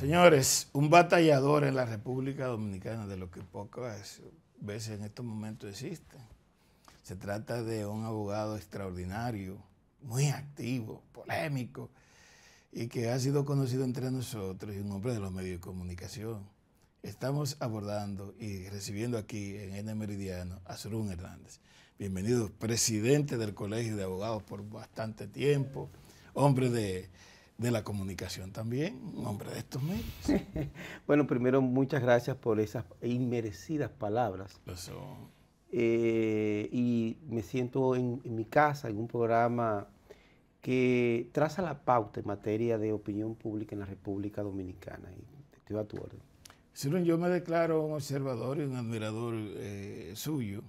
Señores, un batallador en la República Dominicana, de lo que pocas veces en estos momentos existe. Se trata de un abogado extraordinario, muy activo, polémico, y que ha sido conocido entre nosotros y un hombre de los medios de comunicación. Estamos abordando y recibiendo aquí en N Meridiano a Surún Hernández. Bienvenido, presidente del Colegio de Abogados por bastante tiempo, hombre de de la comunicación también, hombre de estos medios. bueno, primero muchas gracias por esas inmerecidas palabras. Eh, y me siento en, mi casa, en un programa que traza la pauta en materia de opinión pública en la República Dominicana. Y estoy a tu orden. yo me declaro un observador y un admirador eh, suyo.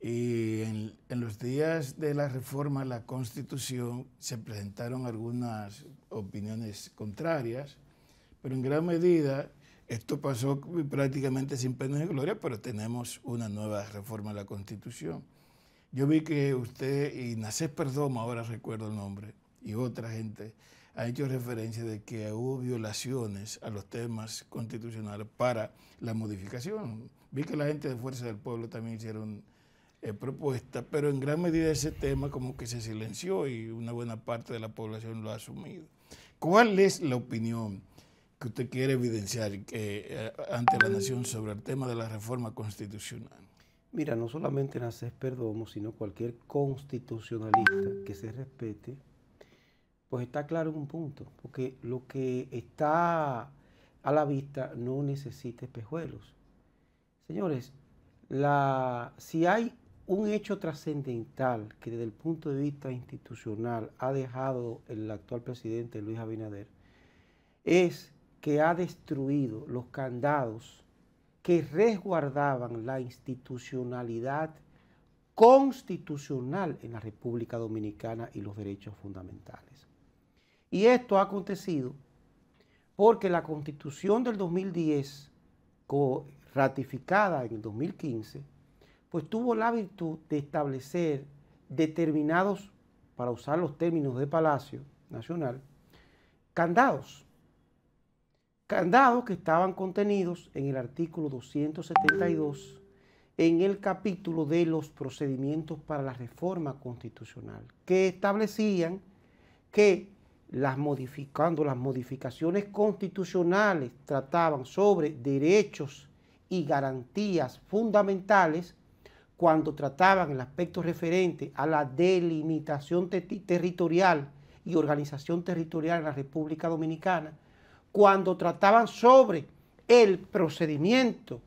Y en, los días de la reforma a la Constitución se presentaron algunas opiniones contrarias, pero en gran medida esto pasó prácticamente sin pena de gloria, pero tenemos una nueva reforma a la Constitución. Yo vi que usted y Nacés Perdomo, ahora recuerdo el nombre, y otra gente ha hecho referencia de que hubo violaciones a los temas constitucionales para la modificación. Vi que la gente de Fuerza del Pueblo también hicieron eh, propuesta, pero en gran medida ese tema como que se silenció y una buena parte de la población lo ha asumido. ¿Cuál es la opinión que usted quiere evidenciar eh, eh, ante la nación sobre el tema de la reforma constitucional? Mira, no solamente Nacés Perdomo, sino cualquier constitucionalista que se respete, pues está claro un punto, porque lo que está a la vista no necesita espejuelos. Señores, si hay un hecho trascendental que desde el punto de vista institucional ha dejado el actual presidente Luis Abinader es que ha destruido los candados que resguardaban la institucionalidad constitucional en la República Dominicana y los derechos fundamentales. Y esto ha acontecido porque la constitución del 2010, ratificada en el 2015, pues tuvo la virtud de establecer determinados, para usar los términos de Palacio Nacional, candados. Candados que estaban contenidos en el artículo 272, en el capítulo de los procedimientos para la reforma constitucional, que establecían que las modificando las modificaciones constitucionales trataban sobre derechos y garantías fundamentales cuando trataban el aspecto referente a la delimitación territorial y organización territorial en la República Dominicana, cuando trataban sobre el procedimiento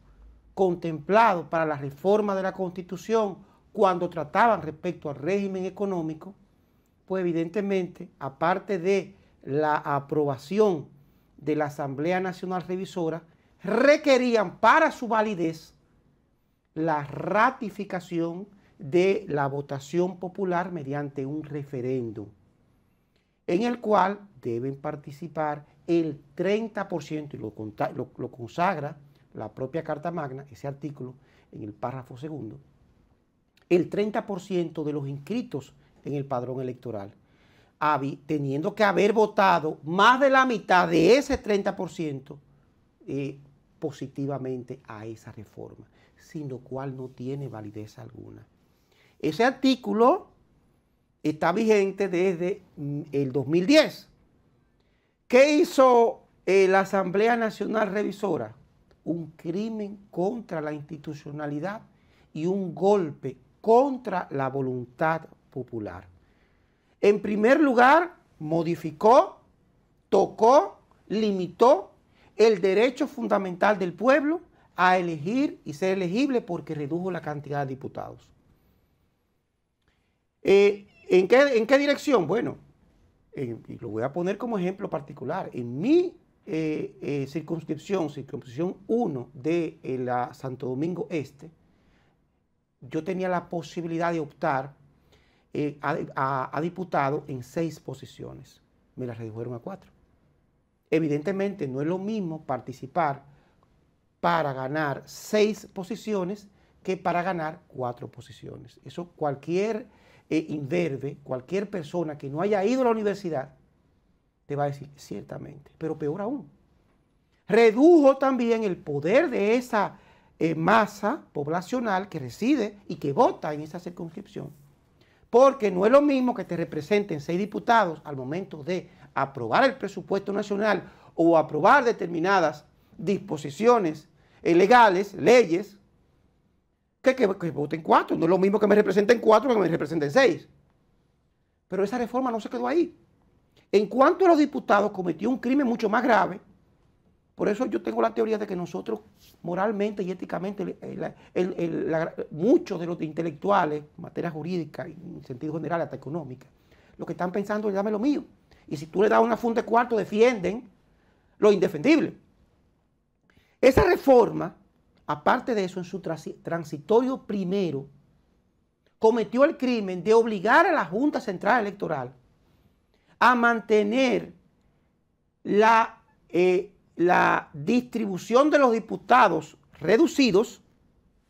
contemplado para la reforma de la Constitución, cuando trataban respecto al régimen económico, pues evidentemente, aparte de la aprobación de la Asamblea Nacional Revisora, requerían para su validez la ratificación de la votación popular mediante un referéndum, en el cual deben participar el 30%, y lo, consagra la propia Carta Magna, ese artículo, en el párrafo segundo, el 30% de los inscritos en el padrón electoral, teniendo que haber votado más de la mitad de ese 30%, positivamente a esa reforma, sin lo cual no tiene validez alguna. Ese artículo está vigente desde mm, el 2010. ¿Qué hizo eh, la Asamblea Nacional Revisora? Un crimen contra la institucionalidad y un golpe contra la voluntad popular. En primer lugar, modificó, tocó, limitó el derecho fundamental del pueblo a elegir y ser elegible porque redujo la cantidad de diputados. Eh, ¿en, qué, dirección? Bueno, y lo voy a poner como ejemplo particular. En mi eh, eh, circunscripción, circunscripción 1 de la Santo Domingo Este, yo tenía la posibilidad de optar a, a diputado en seis posiciones. Me las redujeron a cuatro. Evidentemente no es lo mismo participar para ganar seis posiciones que para ganar cuatro posiciones. Eso cualquier eh, inverde, cualquier persona que no haya ido a la universidad, te va a decir, ciertamente, pero peor aún. Redujo también el poder de esa eh, masa poblacional que reside y que vota en esa circunscripción. Porque no es lo mismo que te representen seis diputados al momento de aprobar el presupuesto nacional o aprobar determinadas disposiciones eh, legales, leyes, que, voten cuatro. No es lo mismo que me representen cuatro que me representen seis. Pero esa reforma no se quedó ahí. En cuanto a los diputados, cometió un crimen mucho más grave. Por eso yo tengo la teoría de que nosotros moralmente y éticamente, muchos de los intelectuales, en materia jurídica, en sentido general, hasta económica, lo que están pensando es dame lo mío. Y si tú le das una funda de cuarto, defienden lo indefendible. Esa reforma, aparte de eso, en su transitorio primero, cometió el crimen de obligar a la Junta Central Electoral a mantener la, eh, la distribución de los diputados reducidos,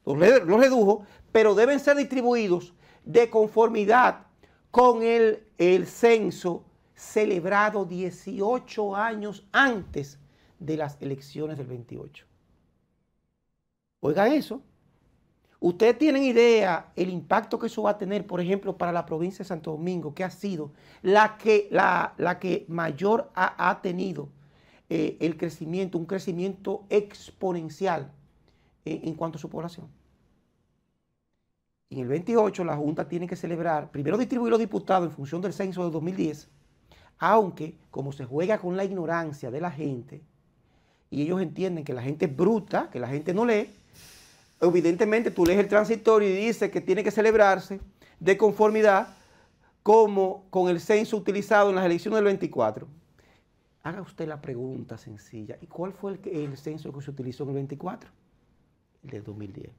los, redujo, pero deben ser distribuidos de conformidad con el, el censo celebrado 18 años antes de las elecciones del 28. Oigan eso. ¿Ustedes tienen idea el impacto que eso va a tener, por ejemplo, para la provincia de Santo Domingo, que ha sido la que, la, la que mayor ha, tenido eh, el crecimiento, un crecimiento exponencial eh, en cuanto a su población? En el 28 la Junta tiene que celebrar, primero distribuir los diputados en función del censo de 2010 aunque como se juega con la ignorancia de la gente, y ellos entienden que la gente es bruta, que la gente no lee, evidentemente tú lees el transitorio y dice que tiene que celebrarse de conformidad como con el censo utilizado en las elecciones del 24. Haga usted la pregunta sencilla, ¿y cuál fue el, censo que se utilizó en el 24? El del 2010.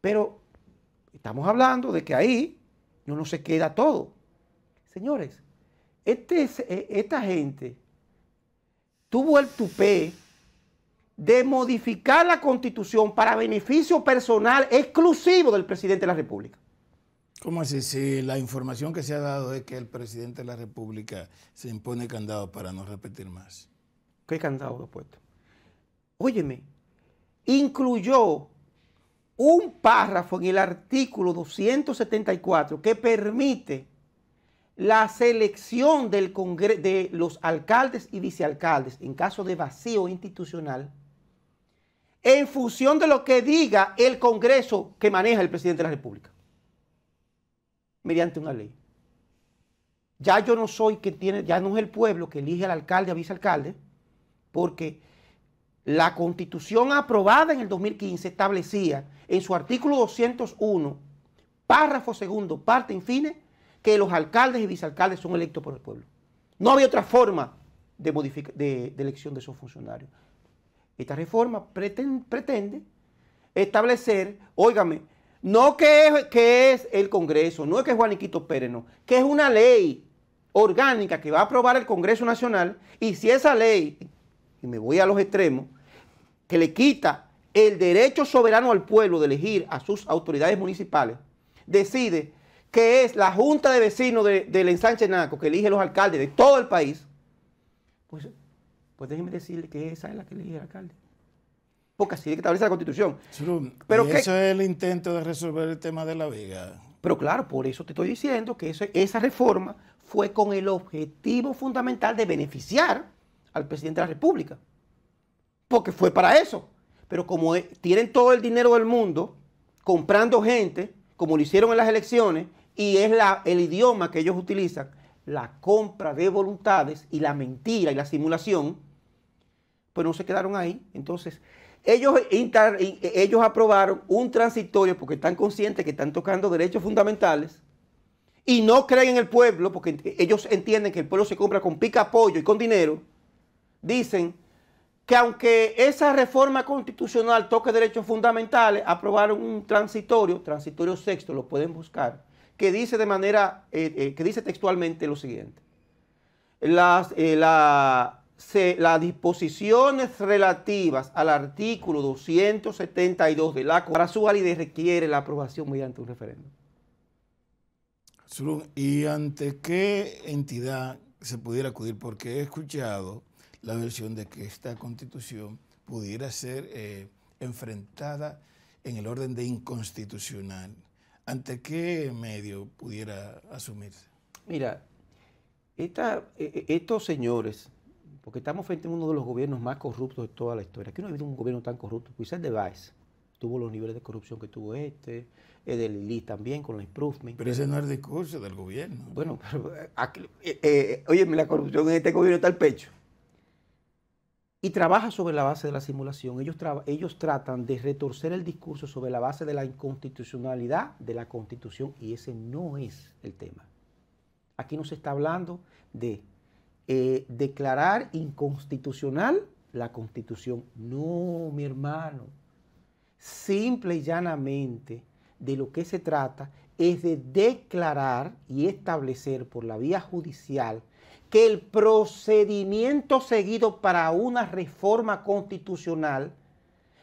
Pero estamos hablando de que ahí no nos se queda todo. Señores, este eh, esta gente tuvo el tupé de modificar la constitución para beneficio personal exclusivo del presidente de la República. ¿Cómo así? Si la información que se ha dado es que el presidente de la República se impone candado para no repetir más. ¿Qué candado lo puesto? Óyeme, incluyó un párrafo en el artículo 274 que permite la selección de los alcaldes y vicealcaldes en caso de vacío institucional en función de lo que diga el Congreso que maneja el presidente de la República, mediante una ley. Ya yo no soy que tiene, ya no es el pueblo que elige al alcalde a vicealcalde, porque la constitución aprobada en el 2015 establecía en su artículo 201, párrafo segundo, parte infine que los alcaldes y vicealcaldes son electos por el pueblo. No había otra forma de, de elección de esos funcionarios. Esta reforma pretende, establecer, óigame, no que es, es el Congreso, no es que es Juaniquito Pérez, no, que es una ley orgánica que va a aprobar el Congreso Nacional y si esa ley, y me voy a los extremos, que le quita el derecho soberano al pueblo de elegir a sus autoridades municipales, decide que es la Junta de Vecinos de, del Ensanche Naco, que elige los alcaldes de todo el país, pues, pues déjeme decirle que esa es la que elige el alcalde. Porque así establece la Constitución. Pero eso es el intento de resolver el tema de la vega. Pero claro, por eso te estoy diciendo que esa reforma fue con el objetivo fundamental de beneficiar al presidente de la República. Porque fue para eso. Pero como tienen todo el dinero del mundo comprando gente, como lo hicieron en las elecciones, y es el idioma que ellos utilizan, la compra de voluntades y la mentira y la simulación, pues no se quedaron ahí. Entonces, ellos, e, ellos aprobaron un transitorio porque están conscientes que están tocando derechos fundamentales y no creen en el pueblo porque ellos entienden que el pueblo se compra con pica apoyo y con dinero. Dicen que aunque esa reforma constitucional toque derechos fundamentales, aprobaron un transitorio, transitorio sexto, lo pueden buscar que dice de manera, eh, eh, que dice textualmente lo siguiente. Las, eh, las disposiciones relativas al artículo 272 de la para su validez requiere la aprobación mediante un referéndum. ¿Y ante qué entidad se pudiera acudir? Porque he escuchado la versión de que esta constitución pudiera ser enfrentada en el orden de inconstitucional. ¿ante qué medio pudiera asumirse? Mira, esta, e, e, estos señores, porque estamos frente a uno de los gobiernos más corruptos de toda la historia, que no ha habido un gobierno tan corrupto, quizás pues de Baez tuvo los niveles de corrupción que tuvo este, el de Lili también con la improvement. Pero ese no es el discurso del gobierno. Bueno, pero, oye, eh, eh, eh, la corrupción en este gobierno está al pecho y trabaja sobre la base de la simulación. Ellos, ellos tratan de retorcer el discurso sobre la base de la inconstitucionalidad de la constitución y ese no es el tema. Aquí no se está hablando de eh, declarar inconstitucional la constitución. No, mi hermano. Simple y llanamente de lo que se trata es de declarar y establecer por la vía judicial que el procedimiento seguido para una reforma constitucional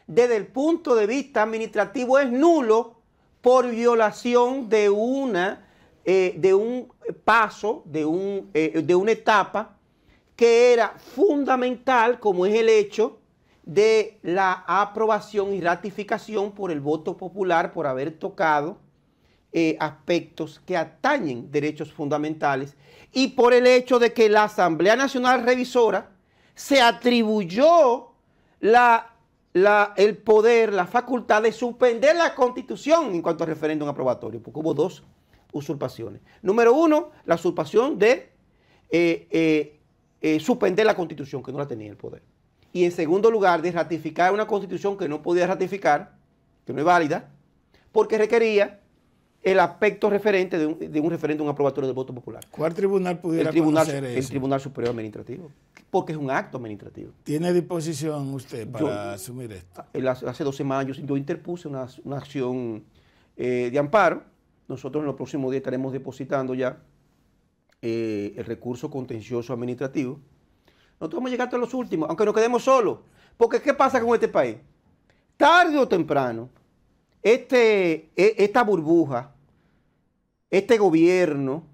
desde el punto de vista administrativo es nulo por violación de una eh, de un paso, de, eh, de una etapa que era fundamental, como es el hecho de la aprobación y ratificación por el voto popular por haber tocado eh, aspectos que atañen derechos fundamentales y por el hecho de que la Asamblea Nacional Revisora se atribuyó la, el poder, la facultad de suspender la constitución en cuanto a referéndum aprobatorio, porque hubo dos usurpaciones. Número uno, la usurpación de eh, eh, suspender la constitución, que no la tenía el poder. Y en segundo lugar, de ratificar una constitución que no podía ratificar, que no es válida, porque requería el aspecto referente de un, referente un referéndum aprobatorio del voto popular. ¿Cuál tribunal pudiera el tribunal, eso? El Tribunal Superior Administrativo, porque es un acto administrativo. ¿Tiene disposición usted para asumir esto? hace dos semanas yo, interpuse una, acción eh, de amparo. Nosotros en los próximos días estaremos depositando ya eh, el recurso contencioso administrativo. Nosotros vamos a llegar hasta los últimos, aunque nos quedemos solos. Porque ¿qué pasa con este país? Tarde o temprano, este, e, esta burbuja, este gobierno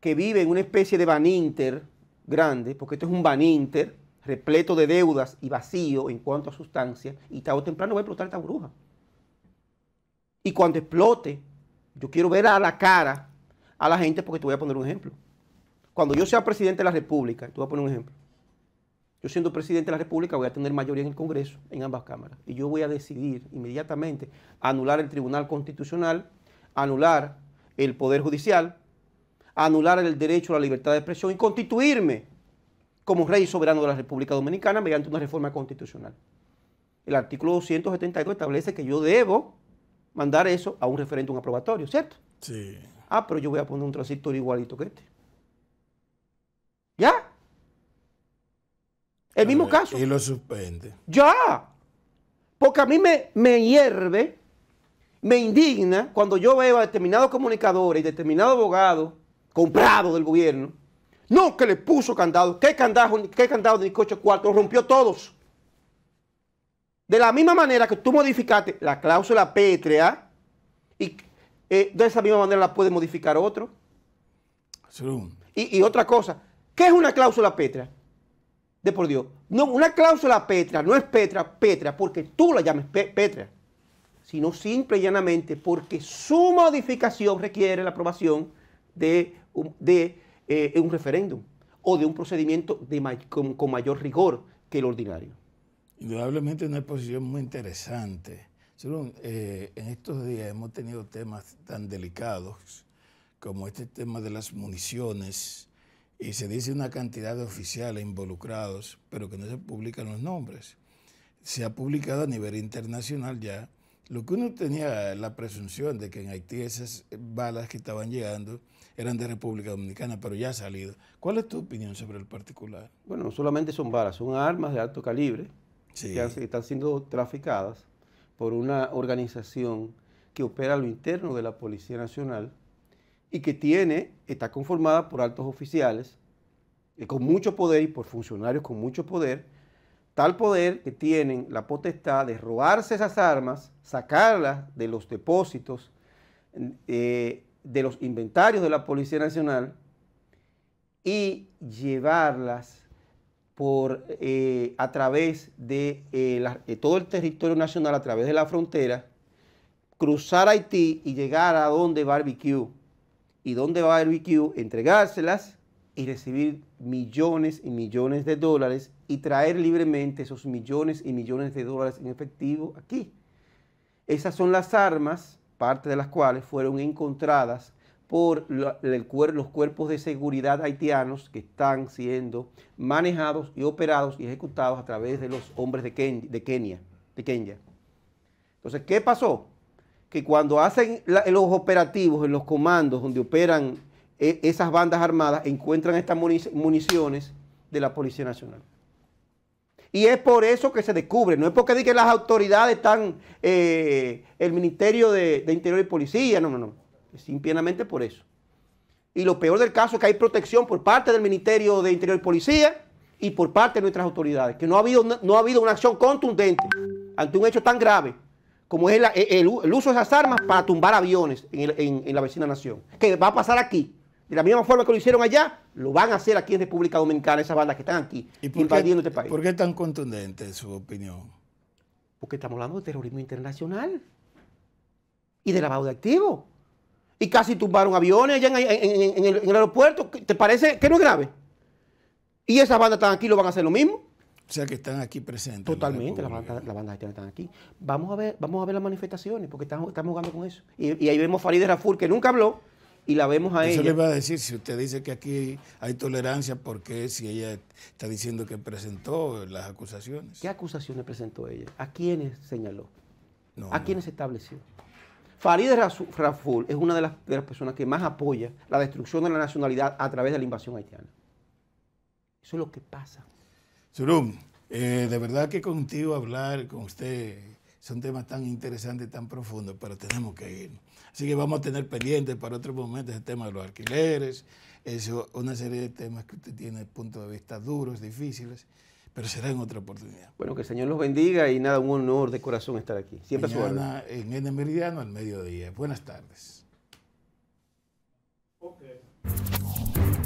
que vive en una especie de baninter grande, porque esto es un baninter repleto de deudas y vacío en cuanto a sustancia, y tarde o temprano va a explotar esta burbuja. Y cuando explote, yo quiero ver a la cara a la gente, porque te voy a poner un ejemplo. Cuando yo sea presidente de la República, te voy a poner un ejemplo yo siendo presidente de la República voy a tener mayoría en el Congreso, en ambas cámaras, y yo voy a decidir inmediatamente anular el Tribunal Constitucional, anular el Poder Judicial, anular el derecho a la libertad de expresión y constituirme como rey soberano de la República Dominicana mediante una reforma constitucional. El artículo 272 establece que yo debo mandar eso a un referéndum aprobatorio, ¿cierto? Sí. Ah, pero yo voy a poner un transitorio igualito que este. ¿Ya? El mismo caso. Y lo suspende. Ya. Porque a mí me, me hierve, me indigna cuando yo veo a determinados comunicadores y determinados abogados comprados del gobierno. No, que le puso candado. ¿Qué candado, qué candado de coche cuarto? Rompió todos. De la misma manera que tú modificaste la cláusula pétrea, y eh, de esa misma manera la puede modificar otro. Y, y otra cosa, ¿qué es una cláusula pétrea? de por Dios. No, una cláusula Petra no es Petra, Petra, porque tú la llames Petra, sino simple y llanamente porque su modificación requiere la aprobación de, de eh, un referéndum o de un procedimiento con, mayor rigor que el ordinario. Indudablemente una exposición muy interesante. Eh, en estos días hemos tenido temas tan delicados como este tema de las municiones, y se dice una cantidad de oficiales involucrados, pero que no se publican los nombres. Se ha publicado a nivel internacional ya. Lo que uno tenía la presunción de que en Haití esas balas que estaban llegando eran de República Dominicana, pero ya ha salido. ¿Cuál es tu opinión sobre el particular? Bueno, solamente son balas, son armas de alto calibre que están siendo traficadas por una organización que opera a lo interno de la Policía Nacional y que tiene, está conformada por altos oficiales eh, con mucho poder y por funcionarios con mucho poder, tal poder que tienen la potestad de robarse esas armas, sacarlas de los depósitos, mm, eh, de los inventarios de la Policía Nacional y llevarlas por, eh, a través de todo el territorio nacional, a través de la frontera, cruzar Haití y llegar a donde Barbecue, y dónde va el BQ, entregárselas y recibir millones y millones de dólares y traer libremente esos millones y millones de dólares en efectivo aquí. Esas son las armas, parte de las cuales fueron encontradas por los cuerpos de seguridad haitianos que están siendo manejados y operados y ejecutados a través de los hombres de Kenia. De Kenia. Entonces, ¿qué pasó? que cuando hacen los operativos en los comandos donde operan eh, esas bandas armadas, encuentran estas municiones de la Policía Nacional. Y es por eso que se descubre, no es porque que las autoridades están, eh, el Ministerio de, Interior y Policía, no, no, no, es simplemente por eso. Y lo peor del caso es que hay protección por parte del Ministerio de Interior y Policía y por parte de nuestras autoridades, que no ha habido, no ha habido una acción contundente ante un hecho tan grave como es e, el, uso de esas armas para tumbar aviones en, la vecina nación. ¿Qué va a pasar aquí. De la misma forma que lo hicieron allá, lo van a hacer aquí en República Dominicana, esas bandas que están aquí ¿Y invadiendo este país. ¿Por qué es tan contundente su opinión? Porque estamos hablando de terrorismo internacional y de lavado de activos. Y casi tumbaron aviones allá en, el aeropuerto. ¿Te parece que no es grave? Y esas bandas están aquí, lo van a hacer lo mismo. O sea que están aquí presentes. Totalmente, las bandas la banda haitianas están aquí. Vamos a ver, vamos a ver las manifestaciones, porque estamos, jugando con eso. Y, ahí vemos a Farideh Raful, que nunca habló, y la vemos a ella. Eso le va a decir, si usted dice que aquí hay tolerancia, ¿por qué si ella está diciendo que presentó las acusaciones? ¿Qué acusaciones presentó ella? ¿A quiénes señaló? ¿A quiénes estableció? Farideh Raful es una de las personas que más apoya la destrucción de la nacionalidad a través de la invasión haitiana. Eso es lo que pasa. Surum, eh, de verdad que contigo hablar con usted son temas tan interesantes, tan profundos, pero tenemos que ir. Así que vamos a tener pendientes para otro momento el tema de los alquileres, eso, una serie de temas que usted tiene de punto de vista duros, difíciles, pero será en otra oportunidad. Bueno, que el Señor los bendiga y nada, un honor de corazón estar aquí. Siempre Mañana, su En N Meridiano al mediodía. Buenas tardes.